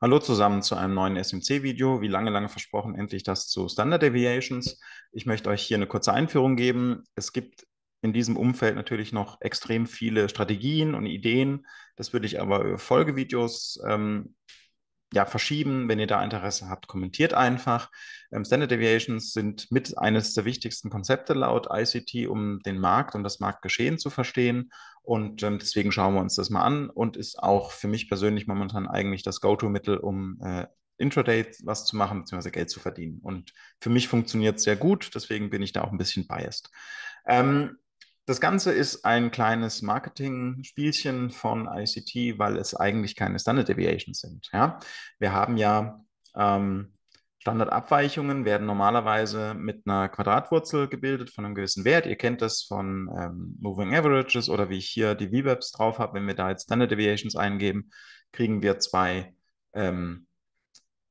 Hallo zusammen zu einem neuen SMC-Video. Wie lange, lange versprochen, endlich das zu Standard Deviations. Ich möchte euch hier eine kurze Einführung geben. Es gibt in diesem Umfeld natürlich noch extrem viele Strategien und Ideen. Das würde ich aber über Folgevideos ähm, ja, verschieben. Wenn ihr da Interesse habt, kommentiert einfach. Ähm, Standard Deviations sind mit eines der wichtigsten Konzepte laut ICT, um den Markt und das Marktgeschehen zu verstehen. Und ähm, deswegen schauen wir uns das mal an und ist auch für mich persönlich momentan eigentlich das Go-To-Mittel, um äh, Intraday was zu machen, bzw. Geld zu verdienen. Und für mich funktioniert es sehr gut, deswegen bin ich da auch ein bisschen biased. Ähm, das Ganze ist ein kleines Marketing-Spielchen von ICT, weil es eigentlich keine Standard Deviations sind. Ja? Wir haben ja ähm, Standardabweichungen werden normalerweise mit einer Quadratwurzel gebildet von einem gewissen Wert. Ihr kennt das von ähm, Moving Averages oder wie ich hier die VWAPs drauf habe. Wenn wir da jetzt Standard Deviations eingeben, kriegen wir zwei, ähm,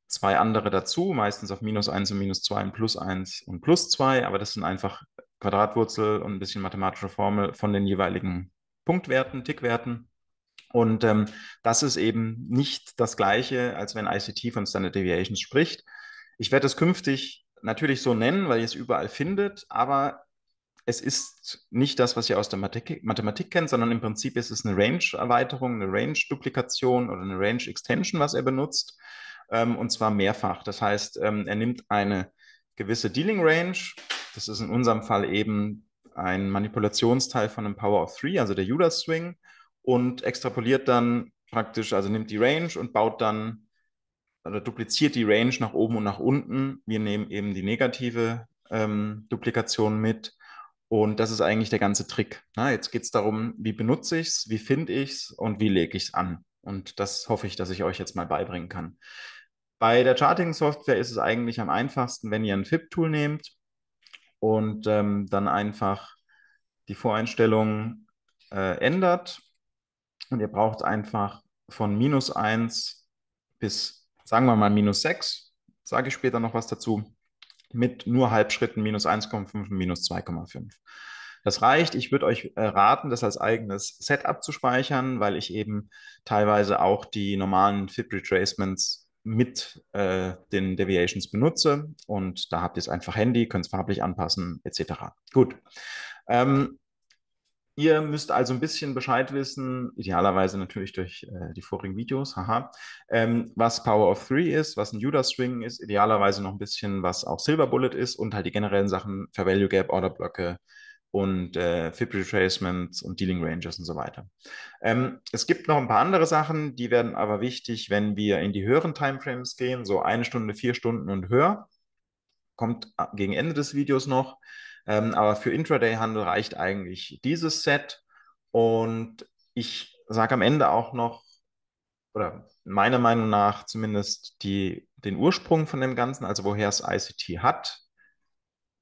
zwei andere dazu, meistens auf minus 1 und minus 2 und plus 1 und plus 2, aber das sind einfach Quadratwurzel und ein bisschen mathematische Formel von den jeweiligen Punktwerten, Tickwerten. Und ähm, das ist eben nicht das Gleiche, als wenn ICT von Standard Deviations spricht. Ich werde es künftig natürlich so nennen, weil ihr es überall findet, aber es ist nicht das, was ihr aus der Mathematik, Mathematik kennt, sondern im Prinzip ist es eine Range-Erweiterung, eine Range-Duplikation oder eine Range-Extension, was er benutzt, ähm, und zwar mehrfach. Das heißt, ähm, er nimmt eine gewisse Dealing-Range das ist in unserem Fall eben ein Manipulationsteil von einem Power of Three, also der Judas Swing, und extrapoliert dann praktisch, also nimmt die Range und baut dann oder dupliziert die Range nach oben und nach unten. Wir nehmen eben die negative ähm, Duplikation mit. Und das ist eigentlich der ganze Trick. Na, jetzt geht es darum, wie benutze ich es, wie finde ich es und wie lege ich es an. Und das hoffe ich, dass ich euch jetzt mal beibringen kann. Bei der Charting-Software ist es eigentlich am einfachsten, wenn ihr ein FIP-Tool nehmt und ähm, dann einfach die Voreinstellungen äh, ändert. Und ihr braucht einfach von minus 1 bis, sagen wir mal, minus 6, sage ich später noch was dazu, mit nur Halbschritten minus 1,5 und minus 2,5. Das reicht. Ich würde euch äh, raten, das als eigenes Setup zu speichern, weil ich eben teilweise auch die normalen FIB-Retracements mit äh, den Deviations benutze. Und da habt ihr es einfach Handy, könnt es farblich anpassen, etc. Gut. Ähm, ihr müsst also ein bisschen Bescheid wissen, idealerweise natürlich durch äh, die vorigen Videos, haha, ähm, was Power of Three ist, was ein Judas-String ist, idealerweise noch ein bisschen, was auch Silver Bullet ist und halt die generellen Sachen für Value Gap, Order Blöcke, und äh, FIP Retracements und Dealing Ranges und so weiter. Ähm, es gibt noch ein paar andere Sachen, die werden aber wichtig, wenn wir in die höheren Timeframes gehen, so eine Stunde, vier Stunden und höher. Kommt äh, gegen Ende des Videos noch. Ähm, aber für Intraday-Handel reicht eigentlich dieses Set. Und ich sage am Ende auch noch, oder meiner Meinung nach zumindest die, den Ursprung von dem Ganzen, also woher es ICT hat,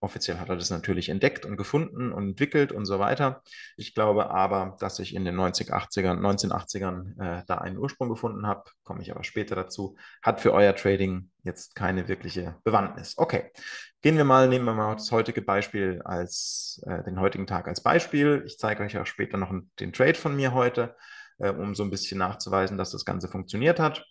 Offiziell hat er das natürlich entdeckt und gefunden und entwickelt und so weiter. Ich glaube aber, dass ich in den 1980 ern 1980ern äh, da einen Ursprung gefunden habe, komme ich aber später dazu, hat für euer Trading jetzt keine wirkliche Bewandtnis. Okay, gehen wir mal, nehmen wir mal das heutige Beispiel als, äh, den heutigen Tag als Beispiel. Ich zeige euch auch später noch den Trade von mir heute, äh, um so ein bisschen nachzuweisen, dass das Ganze funktioniert hat.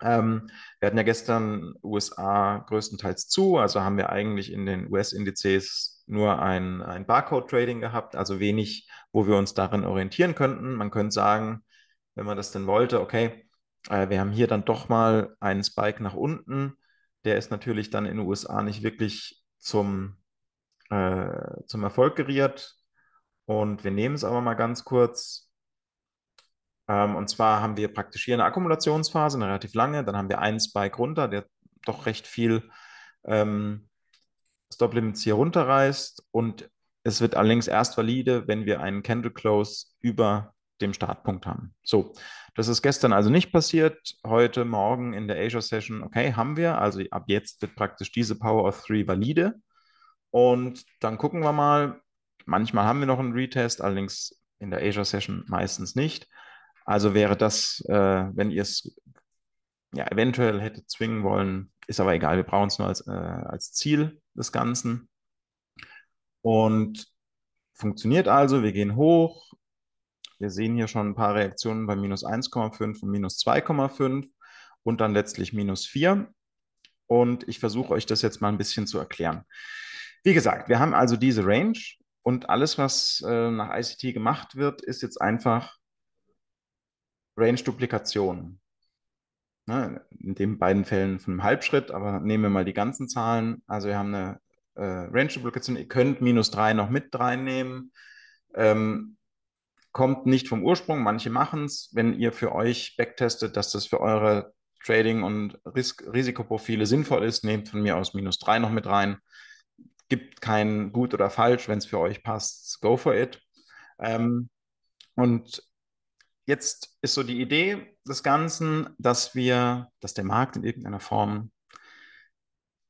Ähm, wir hatten ja gestern USA größtenteils zu, also haben wir eigentlich in den US-Indizes nur ein, ein Barcode-Trading gehabt, also wenig, wo wir uns darin orientieren könnten. Man könnte sagen, wenn man das denn wollte, okay, äh, wir haben hier dann doch mal einen Spike nach unten. Der ist natürlich dann in den USA nicht wirklich zum, äh, zum Erfolg geriert. Und wir nehmen es aber mal ganz kurz. Ähm, und zwar haben wir praktisch hier eine Akkumulationsphase, eine relativ lange, dann haben wir einen Spike runter, der doch recht viel ähm, Stop-Limits hier runterreißt und es wird allerdings erst valide, wenn wir einen Candle Close über dem Startpunkt haben. So, das ist gestern also nicht passiert. Heute Morgen in der Azure Session, okay, haben wir. Also ab jetzt wird praktisch diese Power of Three valide. Und dann gucken wir mal. Manchmal haben wir noch einen Retest, allerdings in der Azure Session meistens nicht. Also wäre das, äh, wenn ihr es ja, eventuell hättet zwingen wollen, ist aber egal, wir brauchen es nur als, äh, als Ziel des Ganzen. Und funktioniert also, wir gehen hoch. Wir sehen hier schon ein paar Reaktionen bei minus 1,5 und minus 2,5 und dann letztlich minus 4. Und ich versuche euch das jetzt mal ein bisschen zu erklären. Wie gesagt, wir haben also diese Range und alles, was äh, nach ICT gemacht wird, ist jetzt einfach range duplikation Ne, in den beiden Fällen von einem Halbschritt, aber nehmen wir mal die ganzen Zahlen. Also wir haben eine äh, Range-Duplikation, ihr könnt minus 3 noch mit reinnehmen. Ähm, kommt nicht vom Ursprung, manche machen es. Wenn ihr für euch backtestet, dass das für eure Trading- und Ris Risikoprofile sinnvoll ist, nehmt von mir aus minus 3 noch mit rein. Gibt kein gut oder falsch, wenn es für euch passt, go for it. Ähm, und Jetzt ist so die Idee des Ganzen, dass wir, dass der Markt in irgendeiner Form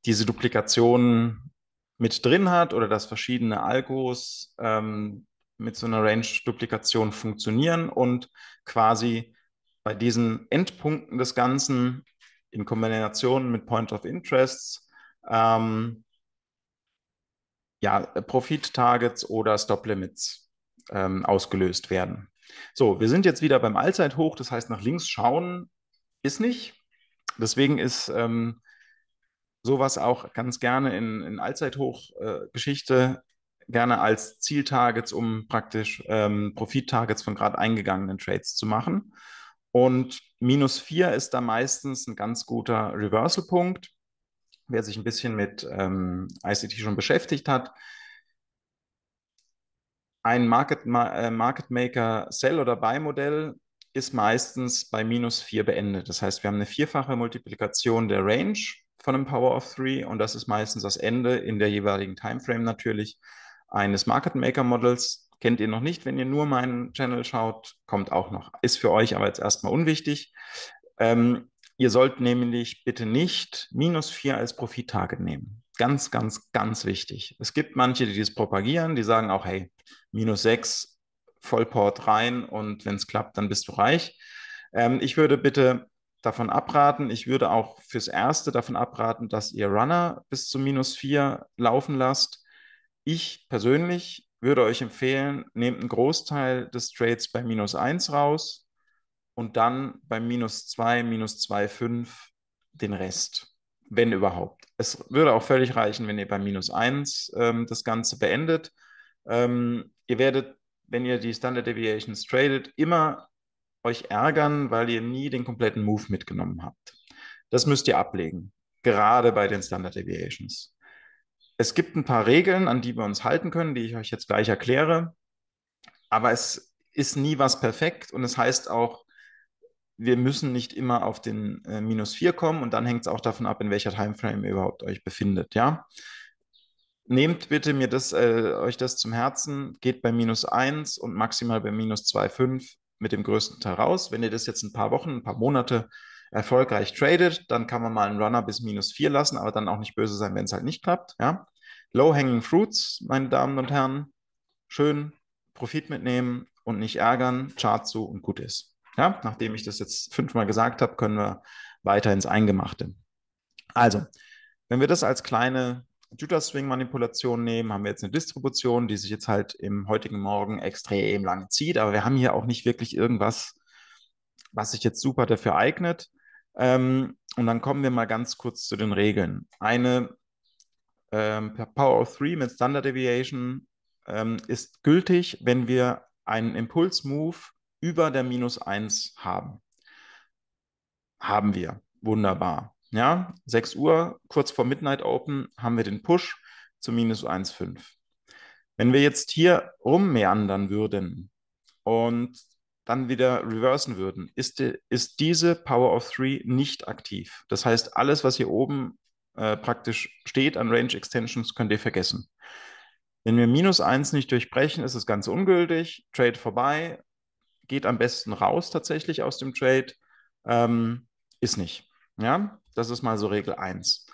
diese Duplikationen mit drin hat oder dass verschiedene Algos ähm, mit so einer Range-Duplikation funktionieren und quasi bei diesen Endpunkten des Ganzen in Kombination mit Point of Interests ähm, ja, Profit-Targets oder Stop-Limits ähm, ausgelöst werden. So, wir sind jetzt wieder beim Allzeithoch, das heißt, nach links schauen ist nicht. Deswegen ist ähm, sowas auch ganz gerne in, in Allzeithoch-Geschichte äh, gerne als Zieltargets, um praktisch ähm, Profit-Targets von gerade eingegangenen Trades zu machen. Und minus 4 ist da meistens ein ganz guter Reversal-Punkt. Wer sich ein bisschen mit ähm, ICT schon beschäftigt hat, ein Market, äh, Market Maker Sell- oder Buy-Modell ist meistens bei minus 4 beendet. Das heißt, wir haben eine vierfache Multiplikation der Range von einem Power of 3 und das ist meistens das Ende in der jeweiligen Timeframe natürlich eines Market Maker Models. Kennt ihr noch nicht, wenn ihr nur meinen Channel schaut, kommt auch noch. Ist für euch aber jetzt erstmal unwichtig. Ähm, ihr sollt nämlich bitte nicht minus 4 als Profit-Target nehmen ganz, ganz, ganz wichtig. Es gibt manche, die das propagieren, die sagen auch, hey, minus 6, Vollport rein und wenn es klappt, dann bist du reich. Ähm, ich würde bitte davon abraten. Ich würde auch fürs Erste davon abraten, dass ihr Runner bis zu minus 4 laufen lasst. Ich persönlich würde euch empfehlen, nehmt einen Großteil des Trades bei minus 1 raus und dann bei minus 2, minus 2,5 den Rest wenn überhaupt. Es würde auch völlig reichen, wenn ihr bei minus 1 ähm, das Ganze beendet. Ähm, ihr werdet, wenn ihr die Standard Deviations tradet, immer euch ärgern, weil ihr nie den kompletten Move mitgenommen habt. Das müsst ihr ablegen, gerade bei den Standard Deviations. Es gibt ein paar Regeln, an die wir uns halten können, die ich euch jetzt gleich erkläre. Aber es ist nie was perfekt und es heißt auch, wir müssen nicht immer auf den äh, minus 4 kommen und dann hängt es auch davon ab, in welcher Timeframe ihr überhaupt euch befindet, ja. Nehmt bitte mir das, äh, euch das zum Herzen, geht bei minus 1 und maximal bei minus 2,5 mit dem größten Teil raus. Wenn ihr das jetzt ein paar Wochen, ein paar Monate erfolgreich tradet, dann kann man mal einen Runner bis minus 4 lassen, aber dann auch nicht böse sein, wenn es halt nicht klappt, ja. Low-hanging fruits, meine Damen und Herren, schön Profit mitnehmen und nicht ärgern, Chart zu und gut ist. Ja, nachdem ich das jetzt fünfmal gesagt habe, können wir weiter ins Eingemachte. Also, wenn wir das als kleine Judas-Swing-Manipulation nehmen, haben wir jetzt eine Distribution, die sich jetzt halt im heutigen Morgen extrem lange zieht. Aber wir haben hier auch nicht wirklich irgendwas, was sich jetzt super dafür eignet. Ähm, und dann kommen wir mal ganz kurz zu den Regeln. Eine ähm, Power of Three mit Standard Deviation ähm, ist gültig, wenn wir einen Impulse-Move über der minus 1 haben. Haben wir. Wunderbar. Ja, 6 Uhr, kurz vor Midnight Open, haben wir den Push zu minus 1,5. Wenn wir jetzt hier rummeandern würden und dann wieder reversen würden, ist, die, ist diese Power of 3 nicht aktiv. Das heißt, alles, was hier oben äh, praktisch steht an Range Extensions, könnt ihr vergessen. Wenn wir minus 1 nicht durchbrechen, ist das Ganze ungültig, Trade vorbei, geht am besten raus tatsächlich aus dem Trade, ähm, ist nicht. Ja, das ist mal so Regel 1.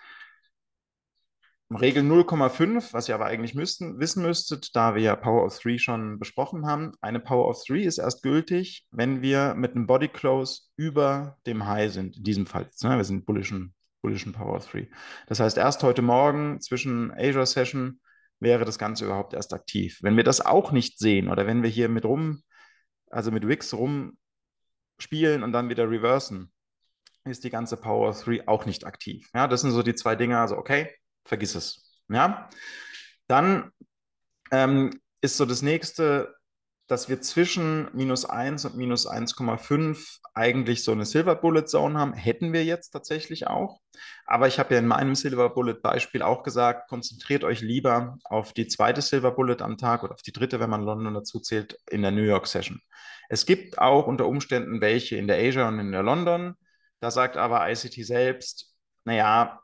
Regel 0,5, was ihr aber eigentlich müssten, wissen müsstet, da wir ja Power of Three schon besprochen haben, eine Power of Three ist erst gültig, wenn wir mit einem Body Close über dem High sind, in diesem Fall jetzt. Ne? Wir sind bullischen, bullischen Power of Three. Das heißt, erst heute Morgen zwischen Asia Session wäre das Ganze überhaupt erst aktiv. Wenn wir das auch nicht sehen oder wenn wir hier mit rum also mit Wix rumspielen und dann wieder reversen, ist die ganze Power 3 auch nicht aktiv. Ja, das sind so die zwei Dinge. Also, okay, vergiss es. Ja, dann ähm, ist so das nächste, dass wir zwischen minus 1 und minus 1,5 eigentlich so eine Silver Bullet Zone haben. Hätten wir jetzt tatsächlich auch. Aber ich habe ja in meinem Silver Bullet Beispiel auch gesagt, konzentriert euch lieber auf die zweite Silver Bullet am Tag oder auf die dritte, wenn man London dazu zählt, in der New York Session. Es gibt auch unter Umständen welche in der Asia und in der London. Da sagt aber ICT selbst, naja,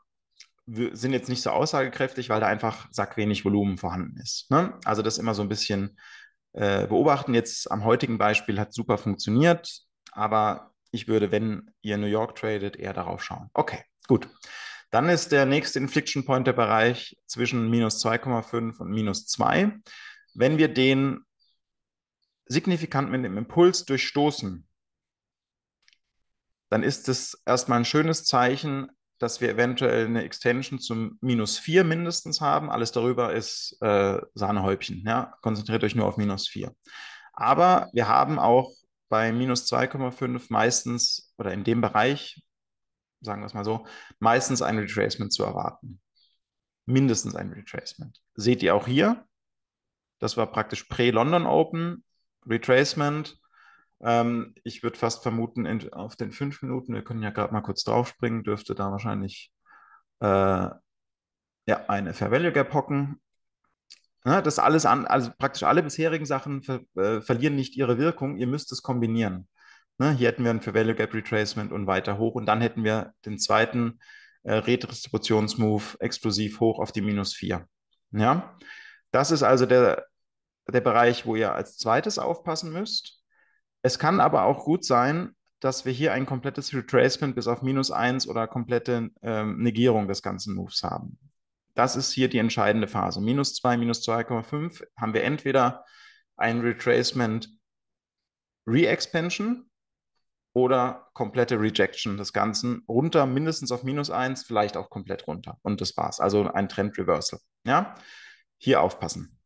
wir sind jetzt nicht so aussagekräftig, weil da einfach sackwenig Volumen vorhanden ist. Ne? Also das ist immer so ein bisschen äh, beobachten. Jetzt am heutigen Beispiel hat super funktioniert, aber ich würde, wenn ihr New York tradet, eher darauf schauen. Okay, gut. Dann ist der nächste Infliction Point der Bereich zwischen minus 2,5 und minus 2. Wenn wir den signifikant mit dem Impuls durchstoßen, dann ist es erstmal ein schönes Zeichen, dass wir eventuell eine Extension zum minus 4 mindestens haben. Alles darüber ist äh, Sahnehäubchen. Ja? Konzentriert euch nur auf minus 4. Aber wir haben auch bei minus 2,5 meistens oder in dem Bereich, sagen wir es mal so, meistens ein Retracement zu erwarten. Mindestens ein Retracement. Seht ihr auch hier, das war praktisch Pre-London Open, Retracement ähm, ich würde fast vermuten, in, auf den fünf Minuten, wir können ja gerade mal kurz draufspringen, dürfte da wahrscheinlich äh, ja, eine Fair Value Gap hocken. Ja, ne, das alles an, also praktisch alle bisherigen Sachen ver, äh, verlieren nicht ihre Wirkung, ihr müsst es kombinieren. Ne? Hier hätten wir ein Fair Value Gap Retracement und weiter hoch und dann hätten wir den zweiten äh, Redistributionsmove explosiv hoch auf die minus 4. Ja? Das ist also der, der Bereich, wo ihr als zweites aufpassen müsst. Es kann aber auch gut sein, dass wir hier ein komplettes Retracement bis auf minus 1 oder komplette ähm, Negierung des ganzen Moves haben. Das ist hier die entscheidende Phase. Minus 2, minus 2,5 haben wir entweder ein Retracement Re-Expansion oder komplette Rejection des Ganzen runter, mindestens auf minus 1, vielleicht auch komplett runter. Und das war's. Also ein Trend Reversal. Ja, hier aufpassen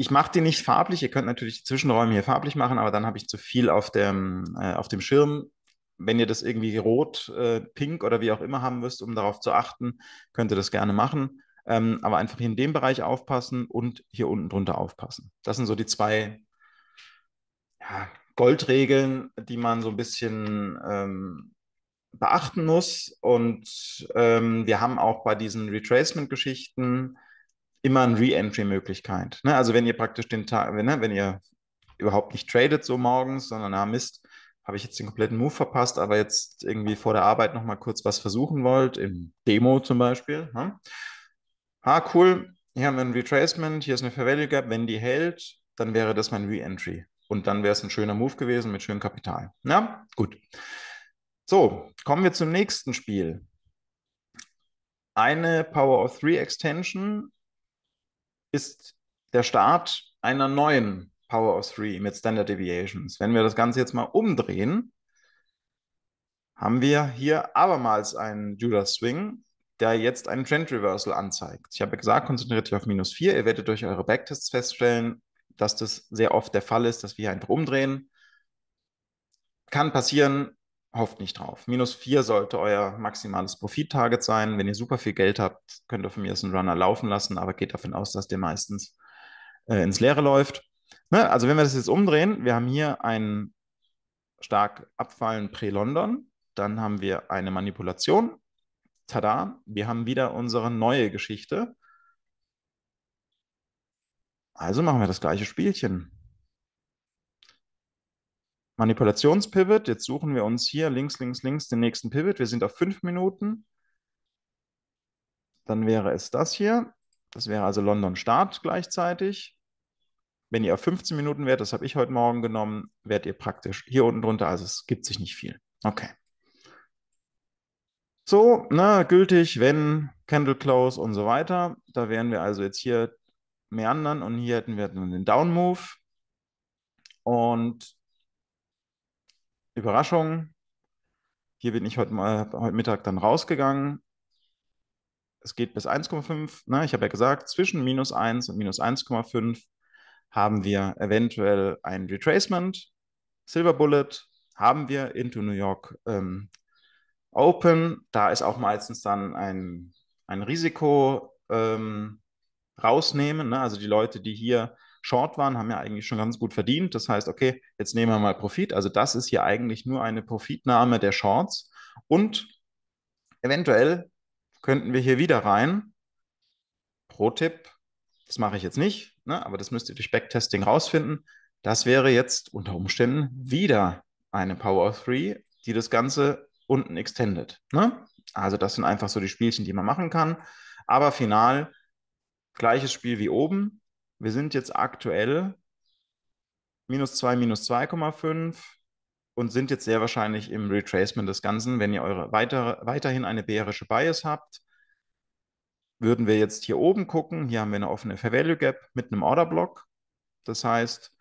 ich mache die nicht farblich. Ihr könnt natürlich die Zwischenräume hier farblich machen, aber dann habe ich zu viel auf dem, äh, auf dem Schirm. Wenn ihr das irgendwie rot, äh, pink oder wie auch immer haben müsst, um darauf zu achten, könnt ihr das gerne machen. Ähm, aber einfach hier in dem Bereich aufpassen und hier unten drunter aufpassen. Das sind so die zwei ja, Goldregeln, die man so ein bisschen ähm, beachten muss. Und ähm, wir haben auch bei diesen Retracement-Geschichten immer eine Re-Entry-Möglichkeit. Ne? Also wenn ihr praktisch den Tag, wenn, ne, wenn ihr überhaupt nicht tradet so morgens, sondern ah Mist, habe ich jetzt den kompletten Move verpasst, aber jetzt irgendwie vor der Arbeit nochmal kurz was versuchen wollt, im Demo zum Beispiel. Ne? Ah, cool, hier haben wir ein Retracement, hier ist eine Fair Value Gap, wenn die hält, dann wäre das mein Re-Entry. Und dann wäre es ein schöner Move gewesen mit schönem Kapital. Na, ne? gut. So, kommen wir zum nächsten Spiel. Eine Power of Three Extension ist der Start einer neuen Power of Three mit Standard Deviations. Wenn wir das Ganze jetzt mal umdrehen, haben wir hier abermals einen Judas Swing, der jetzt einen Trend Reversal anzeigt. Ich habe gesagt, konzentriert euch auf minus 4. Ihr werdet durch eure Backtests feststellen, dass das sehr oft der Fall ist, dass wir hier einfach umdrehen. Kann passieren, hofft nicht drauf. Minus 4 sollte euer maximales Profit-Target sein. Wenn ihr super viel Geld habt, könnt ihr von mir aus einen Runner laufen lassen, aber geht davon aus, dass der meistens äh, ins Leere läuft. Ne? Also wenn wir das jetzt umdrehen, wir haben hier einen stark abfallenden Pre-London, dann haben wir eine Manipulation. Tada, wir haben wieder unsere neue Geschichte. Also machen wir das gleiche Spielchen. Manipulationspivot. Jetzt suchen wir uns hier links, links, links den nächsten Pivot. Wir sind auf fünf Minuten. Dann wäre es das hier. Das wäre also London Start gleichzeitig. Wenn ihr auf 15 Minuten wärt, das habe ich heute Morgen genommen, wärt ihr praktisch hier unten drunter. Also es gibt sich nicht viel. Okay. So, na, gültig, wenn, Candle Close und so weiter. Da wären wir also jetzt hier mehr meandern und hier hätten wir den Down Move. Und Überraschung. Hier bin ich heute, mal, heute Mittag dann rausgegangen. Es geht bis 1,5. Ne? Ich habe ja gesagt, zwischen minus 1 und minus 1,5 haben wir eventuell ein Retracement. Silver Bullet haben wir into New York ähm, Open. Da ist auch meistens dann ein, ein Risiko ähm, rausnehmen. Ne? Also die Leute, die hier short waren, haben ja eigentlich schon ganz gut verdient. Das heißt, okay, jetzt nehmen wir mal Profit. Also das ist hier eigentlich nur eine Profitnahme der Shorts. Und eventuell könnten wir hier wieder rein. Pro-Tipp, das mache ich jetzt nicht, ne, aber das müsst ihr durch Backtesting rausfinden. Das wäre jetzt unter Umständen wieder eine Power 3, die das Ganze unten extendet. Ne? Also das sind einfach so die Spielchen, die man machen kann. Aber final gleiches Spiel wie oben. Wir sind jetzt aktuell minus 2, minus 2,5 und sind jetzt sehr wahrscheinlich im Retracement des Ganzen. Wenn ihr eure weiter, weiterhin eine bärische Bias habt, würden wir jetzt hier oben gucken. Hier haben wir eine offene Fair Value Gap mit einem Order Block. Das heißt,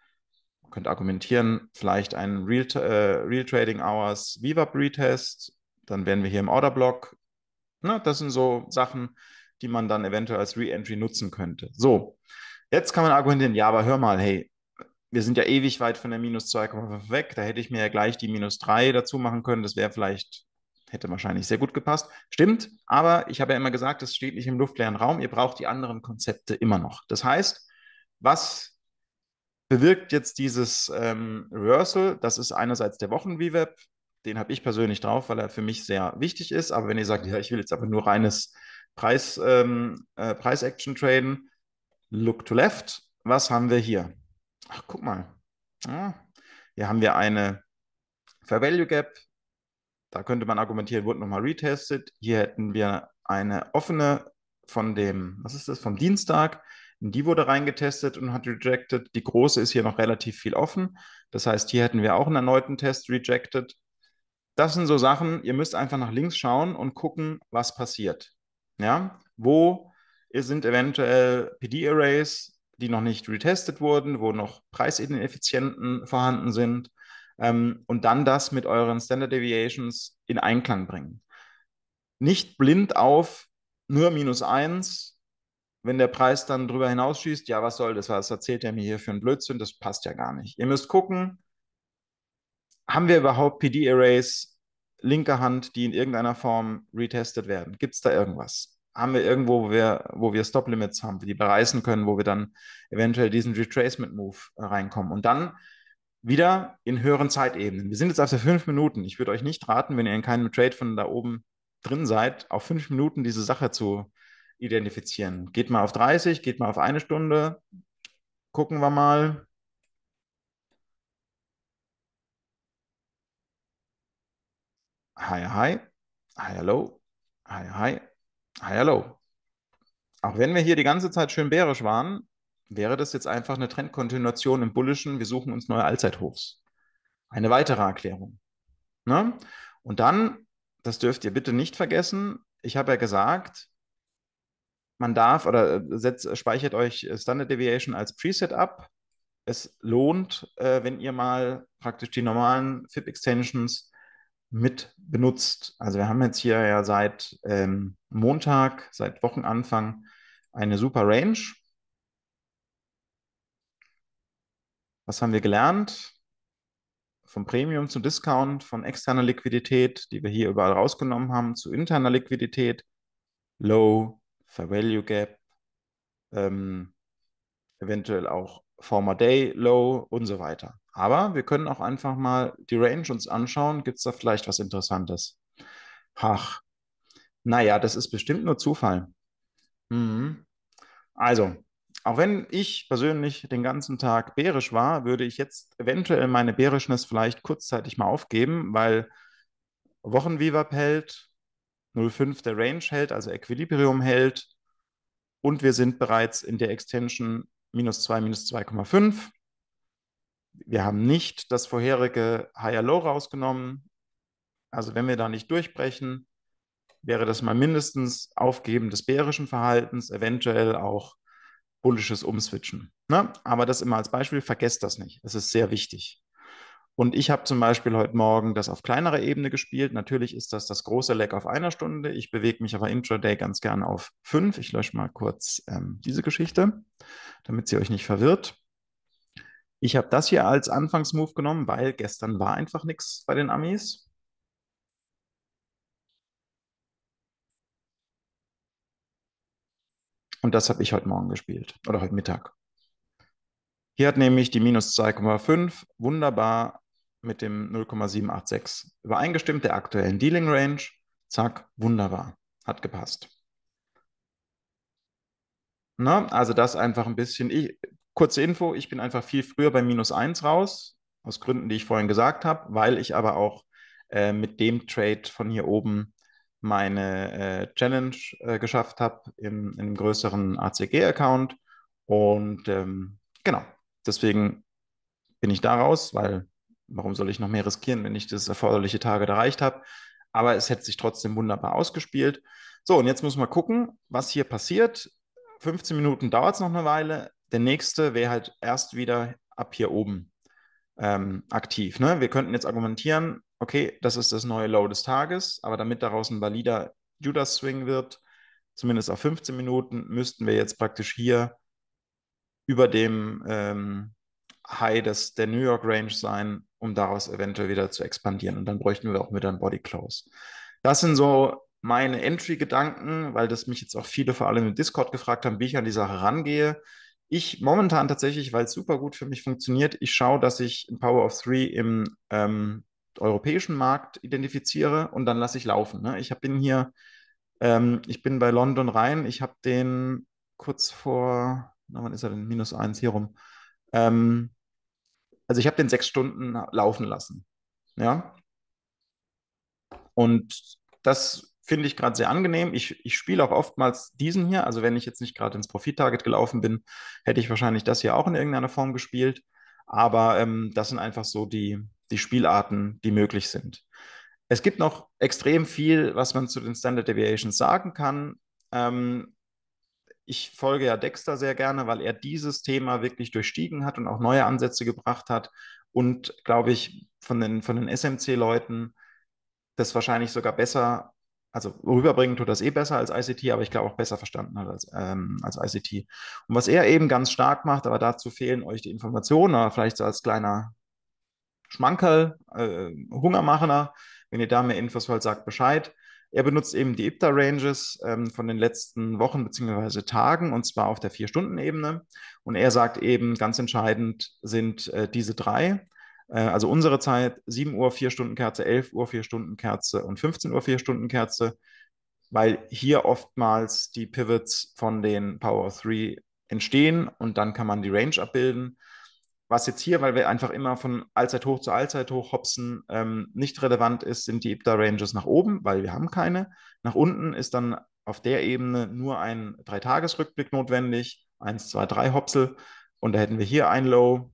man könnte argumentieren, vielleicht ein Real, äh, Real Trading Hours VWAP Retest. Dann wären wir hier im Order Block. Na, das sind so Sachen, die man dann eventuell als Re-Entry nutzen könnte. So, Jetzt kann man argumentieren, ja, aber hör mal, hey, wir sind ja ewig weit von der minus 2,5 weg, da hätte ich mir ja gleich die minus 3 dazu machen können, das wäre vielleicht, hätte wahrscheinlich sehr gut gepasst. Stimmt, aber ich habe ja immer gesagt, das steht nicht im luftleeren Raum, ihr braucht die anderen Konzepte immer noch. Das heißt, was bewirkt jetzt dieses ähm, Reversal? Das ist einerseits der Wochen-VWAP, den habe ich persönlich drauf, weil er für mich sehr wichtig ist, aber wenn ihr sagt, ja, ich will jetzt aber nur reines Preis, ähm, äh, Preis-Action traden, Look to left. Was haben wir hier? Ach, guck mal. Ja, hier haben wir eine Fair Value Gap. Da könnte man argumentieren, wurde nochmal retestet. Hier hätten wir eine offene von dem, was ist das, vom Dienstag. Die wurde reingetestet und hat rejected. Die große ist hier noch relativ viel offen. Das heißt, hier hätten wir auch einen erneuten Test rejected. Das sind so Sachen, ihr müsst einfach nach links schauen und gucken, was passiert. Ja, wo es sind eventuell PD-Arrays, die noch nicht retestet wurden, wo noch Preisineffizienten vorhanden sind ähm, und dann das mit euren Standard Deviations in Einklang bringen. Nicht blind auf nur minus eins, wenn der Preis dann drüber hinausschießt, ja, was soll das, was erzählt er mir hier für einen Blödsinn, das passt ja gar nicht. Ihr müsst gucken, haben wir überhaupt PD-Arrays linker Hand, die in irgendeiner Form retestet werden? Gibt es da irgendwas? haben wir irgendwo, wo wir, wo wir Stop-Limits haben, die bereisen können, wo wir dann eventuell diesen Retracement-Move äh, reinkommen. Und dann wieder in höheren Zeitebenen. Wir sind jetzt auf der 5 Minuten. Ich würde euch nicht raten, wenn ihr in keinem Trade von da oben drin seid, auf 5 Minuten diese Sache zu identifizieren. Geht mal auf 30, geht mal auf eine Stunde. Gucken wir mal. Hi, hi. Hi, hello. Hi, hi. Hallo. Auch wenn wir hier die ganze Zeit schön bärisch waren, wäre das jetzt einfach eine Trendkontinuation im Bullischen. Wir suchen uns neue Allzeithochs. Eine weitere Erklärung. Ne? Und dann, das dürft ihr bitte nicht vergessen, ich habe ja gesagt, man darf oder äh, setzt, speichert euch Standard Deviation als Preset ab. Es lohnt, äh, wenn ihr mal praktisch die normalen FIP-Extensions mit benutzt. Also wir haben jetzt hier ja seit ähm, Montag, seit Wochenanfang eine super Range. Was haben wir gelernt? Vom Premium zu Discount, von externer Liquidität, die wir hier überall rausgenommen haben, zu interner Liquidität, Low, Fair Value Gap, ähm, eventuell auch Former Day Low und so weiter. Aber wir können auch einfach mal die Range uns anschauen. Gibt es da vielleicht was Interessantes? Ach, naja, das ist bestimmt nur Zufall. Mhm. Also, auch wenn ich persönlich den ganzen Tag bärisch war, würde ich jetzt eventuell meine Bärischness vielleicht kurzzeitig mal aufgeben, weil Wochenviva hält, 05 der Range hält, also Equilibrium hält und wir sind bereits in der Extension minus 2, minus 2,5. Wir haben nicht das vorherige High Low rausgenommen. Also wenn wir da nicht durchbrechen, wäre das mal mindestens Aufgeben des bärischen Verhaltens, eventuell auch bullisches Umswitchen. Ne? Aber das immer als Beispiel, vergesst das nicht. Es ist sehr wichtig. Und ich habe zum Beispiel heute Morgen das auf kleinerer Ebene gespielt. Natürlich ist das das große Leg auf einer Stunde. Ich bewege mich aber intraday ganz gern auf fünf. Ich lösche mal kurz ähm, diese Geschichte, damit sie euch nicht verwirrt. Ich habe das hier als Anfangsmove genommen, weil gestern war einfach nichts bei den Amis. Und das habe ich heute Morgen gespielt oder heute Mittag. Hier hat nämlich die minus 2,5 wunderbar mit dem 0,786 übereingestimmt der aktuellen Dealing Range. Zack, wunderbar. Hat gepasst. Na, also das einfach ein bisschen. Ich, kurze Info, ich bin einfach viel früher bei minus 1 raus, aus Gründen, die ich vorhin gesagt habe, weil ich aber auch äh, mit dem Trade von hier oben meine äh, Challenge äh, geschafft habe im, in größeren ACG-Account. Und ähm, genau, deswegen bin ich da raus, weil warum soll ich noch mehr riskieren, wenn ich das erforderliche Target erreicht habe? Aber es hätte sich trotzdem wunderbar ausgespielt. So, und jetzt muss man gucken, was hier passiert. 15 Minuten dauert es noch eine Weile der nächste wäre halt erst wieder ab hier oben ähm, aktiv. Ne? Wir könnten jetzt argumentieren, okay, das ist das neue Low des Tages, aber damit daraus ein valider Judas-Swing wird, zumindest auf 15 Minuten, müssten wir jetzt praktisch hier über dem ähm, High des, der New York Range sein, um daraus eventuell wieder zu expandieren. Und dann bräuchten wir auch wieder ein Body Close. Das sind so meine Entry-Gedanken, weil das mich jetzt auch viele vor allem im Discord gefragt haben, wie ich an die Sache rangehe. Ich momentan tatsächlich, weil es super gut für mich funktioniert, ich schaue, dass ich ein Power of Three im ähm, europäischen Markt identifiziere und dann lasse ich laufen. Ne? Ich bin hier, ähm, ich bin bei London rein, ich habe den kurz vor, na, wann ist er denn? Minus eins hier rum. Ähm, also ich habe den sechs Stunden laufen lassen. Ja. Und das finde ich gerade sehr angenehm. Ich, ich spiele auch oftmals diesen hier. Also wenn ich jetzt nicht gerade ins Profit-Target gelaufen bin, hätte ich wahrscheinlich das hier auch in irgendeiner Form gespielt. Aber ähm, das sind einfach so die, die Spielarten, die möglich sind. Es gibt noch extrem viel, was man zu den Standard Deviations sagen kann. Ähm, ich folge ja Dexter sehr gerne, weil er dieses Thema wirklich durchstiegen hat und auch neue Ansätze gebracht hat. Und glaube ich, von den, von den SMC-Leuten das wahrscheinlich sogar besser also rüberbringen tut das eh besser als ICT, aber ich glaube auch besser verstanden hat als, ähm, als ICT. Und was er eben ganz stark macht, aber dazu fehlen euch die Informationen, aber vielleicht so als kleiner Schmankerl, äh, Hungermachender, wenn ihr da mehr Infos wollt, sagt Bescheid. Er benutzt eben die IPTA-Ranges ähm, von den letzten Wochen bzw. Tagen und zwar auf der Vier-Stunden-Ebene. Und er sagt eben, ganz entscheidend sind äh, diese drei. Äh, also unsere Zeit 7 Uhr 4 Stunden Kerze, 11 Uhr 4 Stunden Kerze und 15 Uhr 4 Stunden Kerze, weil hier oftmals die Pivots von den Power 3 entstehen und dann kann man die Range abbilden. Was jetzt hier, weil wir einfach immer von Allzeit hoch zu Allzeit hoch hopsen, ähm, nicht relevant ist, sind die IBDA-Ranges e nach oben, weil wir haben keine. Nach unten ist dann auf der Ebene nur ein Dreitagesrückblick notwendig, 1, 2, 3 Hopsel. Und da hätten wir hier ein Low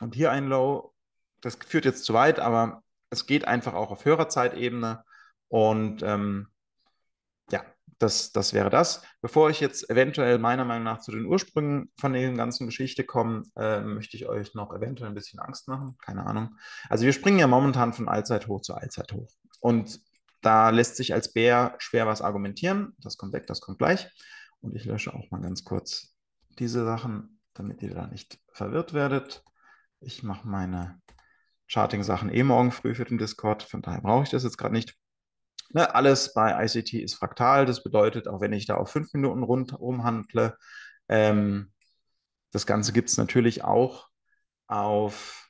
und hier ein Low das führt jetzt zu weit, aber es geht einfach auch auf Hörerzeitebene. Und ähm, ja, das, das wäre das. Bevor ich jetzt eventuell meiner Meinung nach zu den Ursprüngen von der ganzen Geschichte komme, äh, möchte ich euch noch eventuell ein bisschen Angst machen. Keine Ahnung. Also wir springen ja momentan von Allzeithoch zu Allzeithoch. Und da lässt sich als Bär schwer was argumentieren. Das kommt weg, das kommt gleich. Und ich lösche auch mal ganz kurz diese Sachen, damit ihr da nicht verwirrt werdet. Ich mache meine Charting-Sachen eh morgen früh für den Discord, von daher brauche ich das jetzt gerade nicht. Ne, alles bei ICT ist fraktal, das bedeutet, auch wenn ich da auf fünf Minuten rundherum handle, ähm, das Ganze gibt es natürlich auch auf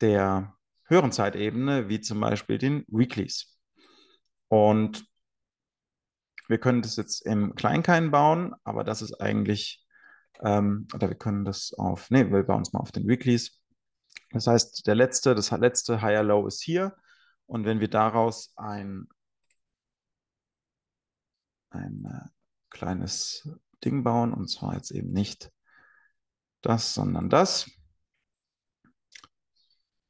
der höheren Zeitebene, wie zum Beispiel den Weeklies. Und wir können das jetzt im Kleinkein bauen, aber das ist eigentlich, ähm, oder wir können das auf, nee, wir bauen es mal auf den Weeklies. Das heißt, der letzte, das letzte Higher Low ist hier. Und wenn wir daraus ein, ein äh, kleines Ding bauen, und zwar jetzt eben nicht das, sondern das.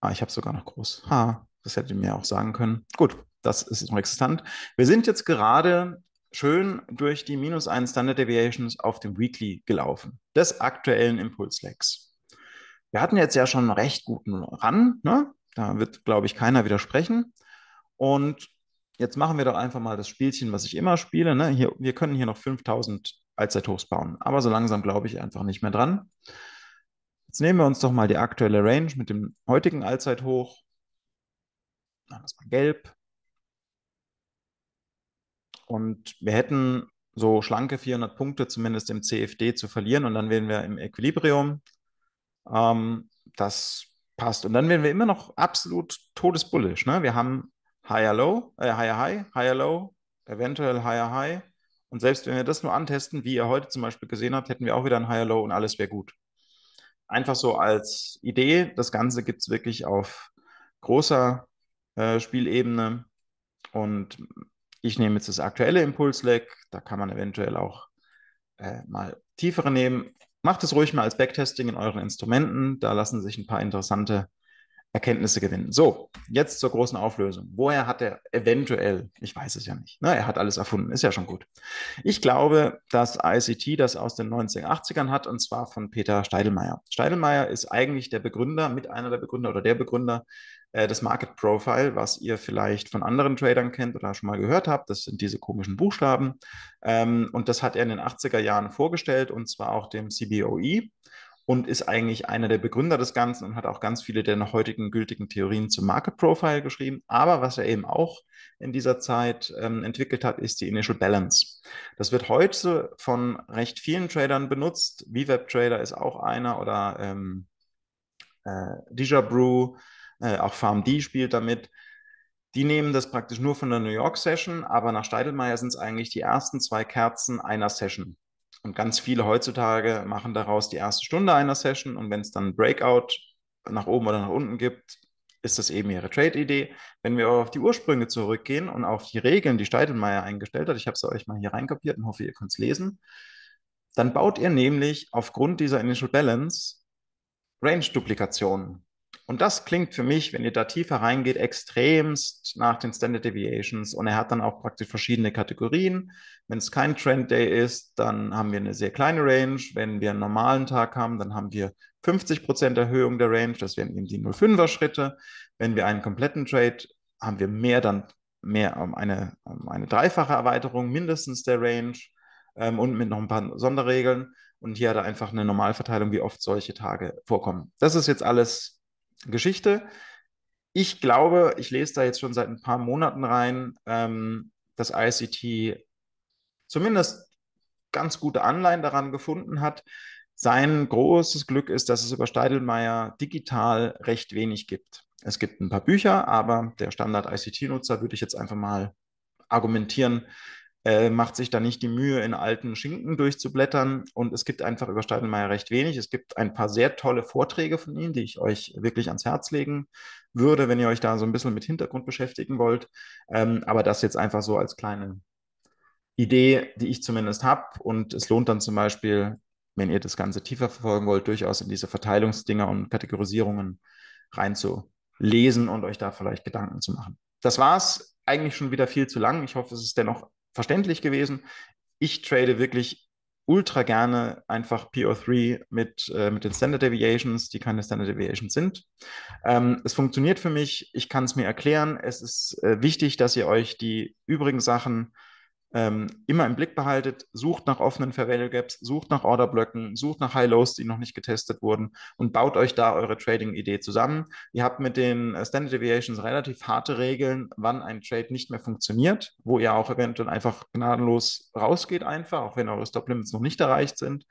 Ah, ich habe sogar noch groß. Ha, das hätte ich mir auch sagen können. Gut, das ist noch existent. Wir sind jetzt gerade schön durch die minus 1 Standard Deviations auf dem Weekly gelaufen, des aktuellen Impulse-Lags wir hatten jetzt ja schon einen recht guten Run, ne? da wird, glaube ich, keiner widersprechen. Und jetzt machen wir doch einfach mal das Spielchen, was ich immer spiele. Ne? Hier, wir können hier noch 5000 Allzeithochs bauen, aber so langsam glaube ich einfach nicht mehr dran. Jetzt nehmen wir uns doch mal die aktuelle Range mit dem heutigen Allzeithoch. Machen wir das mal gelb. Und wir hätten so schlanke 400 Punkte zumindest im CFD zu verlieren und dann wären wir im Equilibrium. Ähm, das passt. Und dann werden wir immer noch absolut todesbullisch. Ne? Wir haben higher low, äh, higher high, higher low, eventuell higher high. Und selbst wenn wir das nur antesten, wie ihr heute zum Beispiel gesehen habt, hätten wir auch wieder ein higher low und alles wäre gut. Einfach so als Idee. Das Ganze gibt es wirklich auf großer äh, Spielebene. Und ich nehme jetzt das aktuelle Impulsleck. Da kann man eventuell auch äh, mal tiefere nehmen. Macht es ruhig mal als Backtesting in euren Instrumenten. Da lassen sich ein paar interessante Erkenntnisse gewinnen. So, jetzt zur großen Auflösung. Woher hat er eventuell, ich weiß es ja nicht, ne, er hat alles erfunden, ist ja schon gut. Ich glaube, dass ICT das aus den 1980ern hat und zwar von Peter Steidelmeier. Steidelmeier ist eigentlich der Begründer, mit einer der Begründer oder der Begründer äh, das Market Profile, was ihr vielleicht von anderen Tradern kennt oder schon mal gehört habt. Das sind diese komischen Buchstaben. Ähm, und das hat er in den 80er Jahren vorgestellt und zwar auch dem CBOE und ist eigentlich einer der Begründer des Ganzen und hat auch ganz viele der noch heutigen gültigen Theorien zum Market Profile geschrieben. Aber was er eben auch in dieser Zeit ähm, entwickelt hat, ist die Initial Balance. Das wird heute von recht vielen Tradern benutzt. VWeb Trader ist auch einer oder ähm, äh, Brew äh, auch FarmD spielt damit. Die nehmen das praktisch nur von der New York Session, aber nach Steidelmeier sind es eigentlich die ersten zwei Kerzen einer Session. Und ganz viele heutzutage machen daraus die erste Stunde einer Session und wenn es dann Breakout nach oben oder nach unten gibt, ist das eben ihre Trade-Idee. Wenn wir aber auf die Ursprünge zurückgehen und auf die Regeln, die Steidelmeier eingestellt hat, ich habe sie euch mal hier reinkopiert und hoffe, ihr könnt es lesen, dann baut ihr nämlich aufgrund dieser Initial Balance Range-Duplikationen. Und das klingt für mich, wenn ihr da tiefer reingeht, extremst nach den Standard Deviations. Und er hat dann auch praktisch verschiedene Kategorien. Wenn es kein Trend Day ist, dann haben wir eine sehr kleine Range. Wenn wir einen normalen Tag haben, dann haben wir 50% Erhöhung der Range. Das wären eben die 0,5er Schritte. Wenn wir einen kompletten Trade haben wir mehr, dann mehr um ähm, eine, um ähm, eine dreifache Erweiterung mindestens der Range ähm, und mit noch ein paar Sonderregeln. Und hier hat er einfach eine Normalverteilung, wie oft solche Tage vorkommen. Das ist jetzt alles Geschichte. Ich glaube, ich lese da jetzt schon seit ein paar Monaten rein, ähm, dass ICT zumindest ganz gute Anleihen daran gefunden hat. Sein großes Glück ist, dass es über Steidelmeier digital recht wenig gibt. Es gibt ein paar Bücher, aber der Standard-ICT-Nutzer würde ich jetzt einfach mal argumentieren, äh, macht sich da nicht die Mühe, in alten Schinken durchzublättern. Und es gibt einfach über Steidelmeier recht wenig. Es gibt ein paar sehr tolle Vorträge von ihm, die ich euch wirklich ans Herz legen würde, wenn ihr euch da so ein bisschen mit Hintergrund beschäftigen wollt. Ähm, aber das jetzt einfach so als kleine Idee, die ich zumindest habe. Und es lohnt dann zum Beispiel, wenn ihr das Ganze tiefer verfolgen wollt, durchaus in diese Verteilungsdinger und Kategorisierungen reinzulesen und euch da vielleicht Gedanken zu machen. Das war's. Eigentlich schon wieder viel zu lang. Ich hoffe, es ist dennoch verständlich gewesen. Ich trade wirklich ultra gerne einfach PO3 mit, äh, mit den Standard Deviations, die keine Standard Deviations sind. Ähm, es funktioniert für mich, ich kann es mir erklären. Es ist äh, wichtig, dass ihr euch die übrigen Sachen ähm, immer im Blick behaltet, sucht nach offenen Fair Value Gaps, sucht nach Orderblöcken, sucht nach High Lows, die noch nicht getestet wurden und baut euch da eure Trading-Idee zusammen. Ihr habt mit den äh, Standard Deviations relativ harte Regeln, wann ein Trade nicht mehr funktioniert, wo ihr auch eventuell einfach gnadenlos rausgeht, einfach, auch wenn eure Stop Limits noch nicht erreicht sind.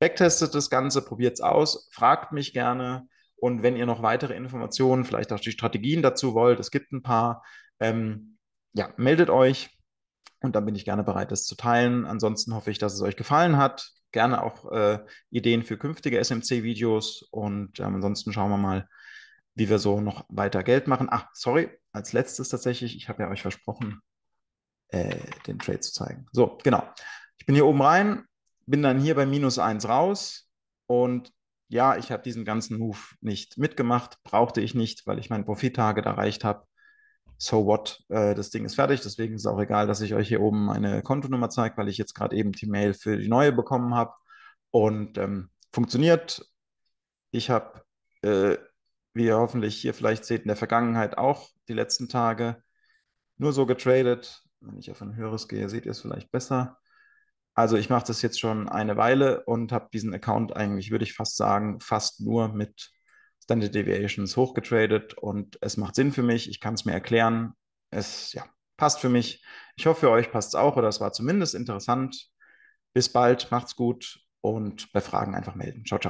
Backtestet das Ganze, probiert es aus, fragt mich gerne. Und wenn ihr noch weitere Informationen, vielleicht auch die Strategien dazu wollt, es gibt ein paar, ähm, ja, meldet euch, und dann bin ich gerne bereit, das zu teilen. Ansonsten hoffe ich, dass es euch gefallen hat. Gerne auch äh, Ideen für künftige SMC-Videos. Und ähm, ansonsten schauen wir mal, wie wir so noch weiter Geld machen. Ach, sorry, als letztes tatsächlich, ich habe ja euch versprochen, äh, den Trade zu zeigen. So, genau. Ich bin hier oben rein, bin dann hier bei minus 1 raus. Und ja, ich habe diesen ganzen Move nicht mitgemacht, brauchte ich nicht, weil ich meinen Profittage target erreicht habe so what, äh, das Ding ist fertig. Deswegen ist es auch egal, dass ich euch hier oben meine Kontonummer zeige, weil ich jetzt gerade eben die Mail für die neue bekommen habe. Und ähm, funktioniert. Ich habe, äh, wie ihr hoffentlich hier vielleicht seht, in der Vergangenheit auch die letzten Tage nur so getradet. Wenn ich auf ein höheres gehe, seht ihr es vielleicht besser. Also ich mache das jetzt schon eine Weile und habe diesen Account eigentlich, würde ich fast sagen, fast nur mit Standard Deviations hochgetradet und es macht Sinn für mich, ich kann es mir erklären, es ja, passt für mich. Ich hoffe, für euch passt es auch oder es war zumindest interessant. Bis bald, macht's gut und bei Fragen einfach melden. Ciao, ciao.